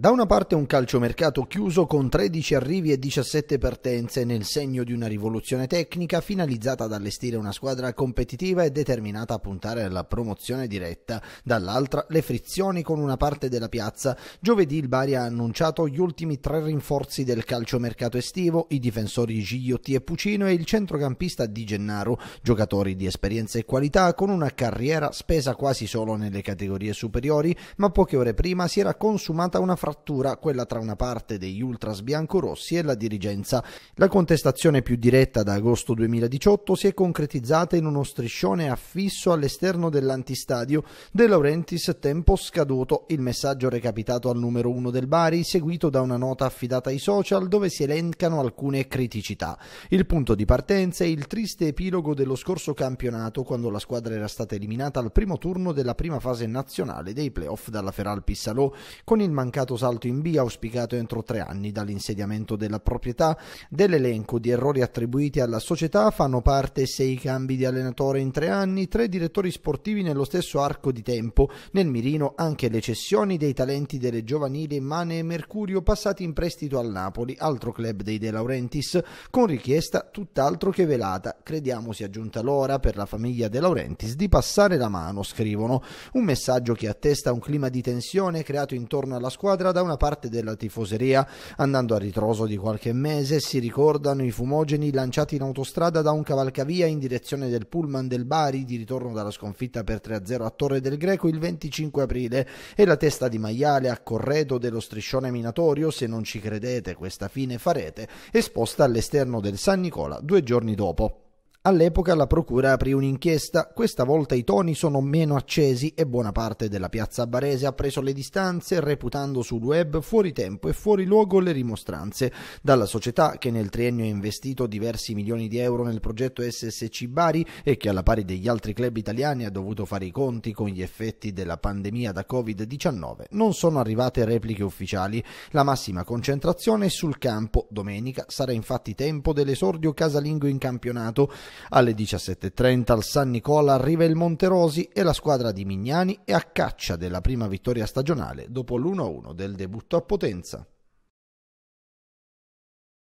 Da una parte un calciomercato chiuso con 13 arrivi e 17 partenze nel segno di una rivoluzione tecnica finalizzata ad allestire una squadra competitiva e determinata a puntare alla promozione diretta, dall'altra le frizioni con una parte della piazza. Giovedì il Bari ha annunciato gli ultimi tre rinforzi del calciomercato estivo, i difensori Gigliotti e Pucino e il centrocampista Di Gennaro, giocatori di esperienza e qualità con una carriera spesa quasi solo nelle categorie superiori, ma poche ore prima si era consumata una frattura frattura quella tra una parte degli ultras biancorossi e la dirigenza. La contestazione più diretta da agosto 2018 si è concretizzata in uno striscione affisso all'esterno dell'antistadio De Laurentiis tempo scaduto, il messaggio recapitato al numero 1 del Bari, seguito da una nota affidata ai social dove si elencano alcune criticità. Il punto di partenza è il triste epilogo dello scorso campionato quando la squadra era stata eliminata al primo turno della prima fase nazionale dei playoff dalla Feral Pissalò con il mancato salto in B auspicato entro tre anni dall'insediamento della proprietà. Dell'elenco di errori attribuiti alla società fanno parte sei cambi di allenatore in tre anni, tre direttori sportivi nello stesso arco di tempo. Nel mirino anche le cessioni dei talenti delle giovanili Mane e Mercurio passati in prestito al Napoli, altro club dei De Laurentiis, con richiesta tutt'altro che velata. Crediamo sia giunta l'ora per la famiglia De Laurentiis di passare la mano, scrivono. Un messaggio che attesta un clima di tensione creato intorno alla squadra c'era da una parte della tifoseria, andando a ritroso di qualche mese, si ricordano i fumogeni lanciati in autostrada da un cavalcavia in direzione del pullman del Bari di ritorno dalla sconfitta per 3-0 a Torre del Greco il 25 aprile e la testa di maiale a corredo dello striscione minatorio, se non ci credete questa fine farete, esposta all'esterno del San Nicola due giorni dopo. All'epoca la procura aprì un'inchiesta, questa volta i toni sono meno accesi e buona parte della piazza barese ha preso le distanze, reputando sul web fuori tempo e fuori luogo le rimostranze. Dalla società che nel triennio ha investito diversi milioni di euro nel progetto SSC Bari e che alla pari degli altri club italiani ha dovuto fare i conti con gli effetti della pandemia da Covid-19, non sono arrivate repliche ufficiali. La massima concentrazione è sul campo. Domenica sarà infatti tempo dell'esordio casalingo in campionato alle 17.30 al San Nicola arriva il Monterosi e la squadra di Mignani è a caccia della prima vittoria stagionale dopo l'1-1 del debutto a Potenza.